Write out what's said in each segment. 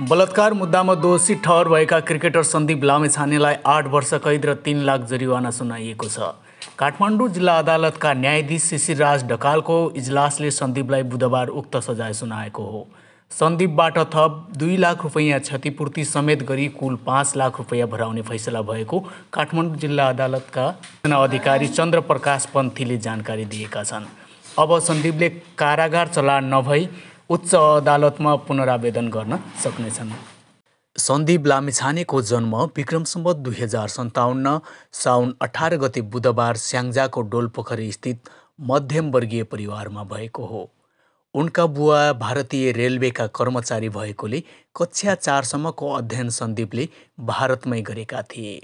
बलात्कार मुद्दामा दोषी ठहर भएका क्रिकेटर सन्दीप लामेछानेलाई आठ वर्ष कैद र तिन लाख जरिवाना सुनाइएको छ काठमाडौँ जिल्ला अदालतका न्यायाधीश शिशिरराज ढकालको इजलासले सन्दीपलाई बुधबार उक्त सजाय सुनाएको हो सन्दीपबाट थप दुई लाख रुपैयाँ क्षतिपूर्ति समेत गरी कुल पाँच लाख रुपैयाँ भराउने फैसला भएको काठमाडौँ जिल्ला अदालतका सूचना अधिकारी चन्द्र प्रकाश पन्थीले जानकारी दिएका छन् अब सन्दीपले कारागार चला नभई उच्च अदालतमा पुनरावेदन गर्न सक्नेछन् सन्दीप लामिछानेको जन्म विक्रम सम्बत दुई हजार सन्ताउन्न साउन अठार गते बुधबार स्याङ्जाको डोलपोखरी स्थित मध्यमवर्गीय परिवारमा भएको हो उनका बुवा भारतीय रेलवेका कर्मचारी भएकोले कक्षा चारसम्मको अध्ययन सन्दीपले भारतमै गरेका थिए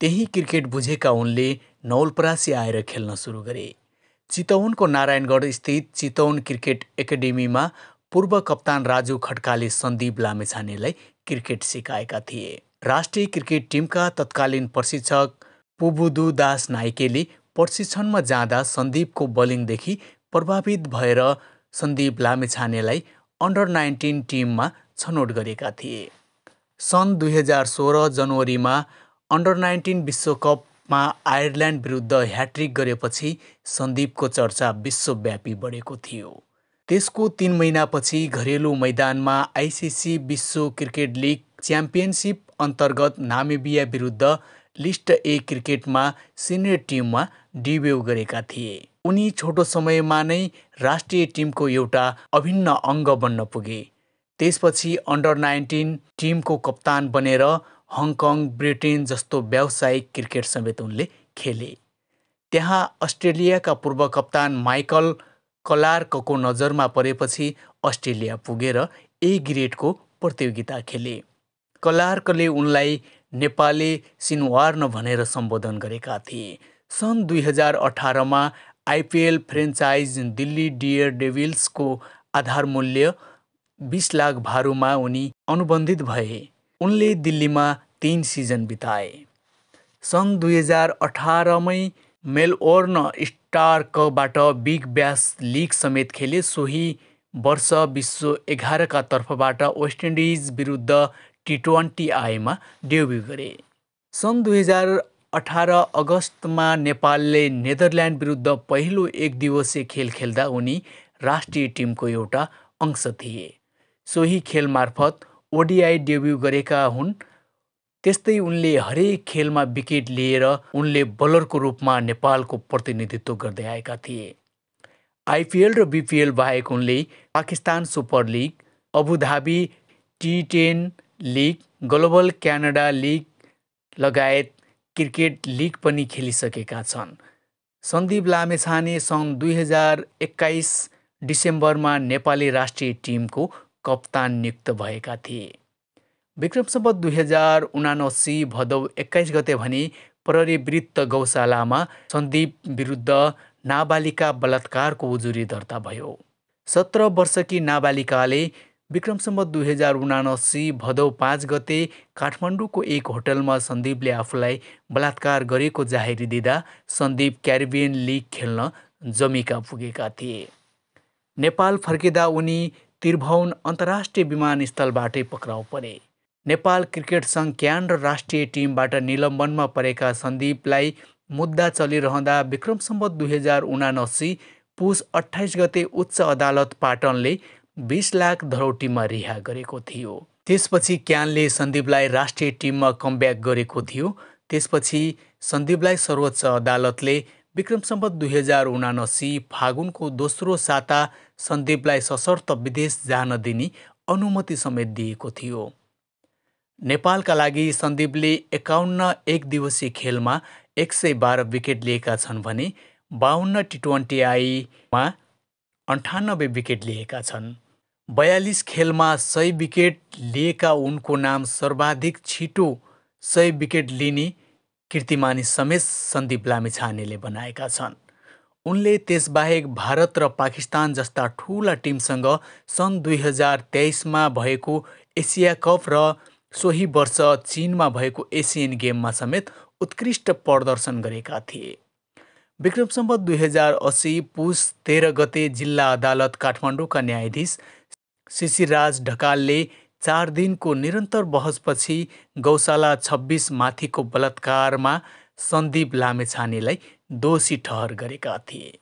त्यही क्रिकेट बुझेका उनले नौलपरासी आएर खेल्न सुरु गरे चितवनको नारायणगढ स्थित चितवन क्रिकेट एकाडेमीमा पूर्व कप्तान राजु खड्काले सन्दीप लामेछानेलाई क्रिकेट सिकाएका थिए राष्ट्रिय क्रिकेट टिमका तत्कालीन प्रशिक्षक पुबुदु दास नाइकेले प्रशिक्षणमा जाँदा सन्दीपको बलिङदेखि प्रभावित भएर सन्दीप लामेछानेलाई अन्डर नाइन्टिन टिममा छनौट गरेका थिए सन् दुई हजार सोह्र जनवरीमा अन्डर नाइन्टिन विश्वकप मा आयरल्यान्ड विरुद्ध ह्याट्रिक गरेपछि सन्दीपको चर्चा विश्वव्यापी बढेको थियो त्यसको तिन महिनापछि घरेलु मैदानमा आइसिसी विश्व क्रिकेट लिग च्याम्पियनसिप अन्तर्गत नामेबिया विरुद्ध लिस्ट ए क्रिकेटमा सिनियर टिममा डिब्यू गरेका थिए उनी छोटो समयमा नै राष्ट्रिय टिमको एउटा अभिन्न अङ्ग बन्न पुगे त्यसपछि अन्डर नाइन्टिन टिमको कप्तान बनेर हङकङ ब्रिटेन जस्तो व्यावसायिक क्रिकेट समेत उनले खेले त्यहाँ अस्ट्रेलियाका पूर्व कप्तान माइकल कलार्कको नजरमा परेपछि अस्ट्रेलिया पुगेर ए ग्रेडको प्रतियोगिता खेले कलार्कले उनलाई नेपाली सिनवार्न भनेर सम्बोधन गरेका थिए सन् दुई हजार अठारमा आइपिएल फ्रेन्चाइज दिल्ली डियर डेभिल्सको आधार मूल्य बिस लाख भारूमा उनी अनुबन्धित भए उनले दिल्लीमा तिन सिजन बिताए सन् दुई हजार अठारमै मेलबोर्न स्टार्कबाट बिग ब्यास लिग समेत खेले सोही वर्ष विश्व एघारका तर्फबाट वेस्ट इन्डिज विरुद्ध टी ट्वेन्टी आएमा डेब्यु गरे सन् दुई हजार अठार अगस्तमा नेपालले नेदरल्यान्ड विरुद्ध पहिलो एक दिवसीय खेल खेल्दा उनी राष्ट्रिय टिमको एउटा अंश थिए सोही खेल मार्फत ओडिआई डेब्यू गरेका हुन् त्यस्तै उनले हरेक खेलमा विकेट लिएर उनले बलरको रूपमा नेपालको प्रतिनिधित्व गर्दै आएका थिए आइपिएल र बिपिएल बाहेक उनले Pakistan super league Abu Dhabi T ten league global Canada league लगायत क्रिकेट लिग पनि खेलिसकेका छन् सन्दीप लामेछाने सन् दुई हजार एक्काइस डिसेम्बरमा नेपाली राष्ट्रिय टिमको कप्तान नियुक्त भएका थिए विक्रम सम्बत दुई हजार उनासी भदौ एक्काइस गते भने प्रहरीवृत्त गौशालामा सन्दीप विरुद्ध नाबालिका बलात्कारको उजुरी दर्ता भयो सत्र वर्षकी नाबालिकाले विक्रम सम्बत दुई हजार उनासी भदौ पाँच गते काठमाडौँको एक होटलमा सन्दीपले आफूलाई बलात्कार गरेको जाहेरी दिँदा सन्दीप क्यारिबियन लिग खेल्न जमिका पुगेका थिए नेपाल फर्किँदा उनी त्रिभुवन अन्तर्राष्ट्रिय विमानस्थलबाटै पक्राउ परे नेपाल क्रिकेट सङ्घ क्यान र राष्ट्रिय टिमबाट निलम्बनमा परेका सन्दीपलाई मुद्दा चलिरहँदा विक्रम सम्बत दुई हजार उनासी पुस अठाइस गते उच्च अदालत पाटनले बिस लाख धरोटीमा रिहा गरेको थियो त्यसपछि क्यानले सन्दीपलाई राष्ट्रिय टिममा कमब्याक गरेको थियो त्यसपछि सन्दीपलाई सर्वोच्च अदालतले विक्रम सम्बत दुई हजार उनासी फागुनको दोस्रो साता सन्दीपलाई सशर्त विदेश जान दिने अनुमति समेत दिएको थियो नेपालका लागि सन्दीपले एकाउन्न एक दिवसीय खेलमा एक सय बाह्र विकेट लिएका छन् भने बाहन्न टी ट्वेन्टी आईमा अन्ठानब्बे विकेट लिएका छन् बयालिस खेलमा सय विकेट लिएका उनको नाम सर्वाधिक छिटो सय विकेट लिने किर्तिमानी समेत सन्दीप लामिछानेले बनाएका छन् उनले त्यसबाहेक भारत र पाकिस्तान जस्ता ठुला टिमसँग सन् दुई हजार तेइसमा भएको एसिया कप र सोही वर्ष चिनमा भएको एसियन गेममा समेत उत्कृष्ट प्रदर्शन गरेका थिए विक्रम सम्बत दुई हजार असी पुस तेह्र गते जिल्ला अदालत काठमाडौँका न्यायाधीश शिशिरराज ढकालले चार दिनको निरन्तर बहसपछि गौशाला छब्बिस माथिको बलात्कारमा सन्दीप लामेछानेलाई दोषी ठहर गरेका थिए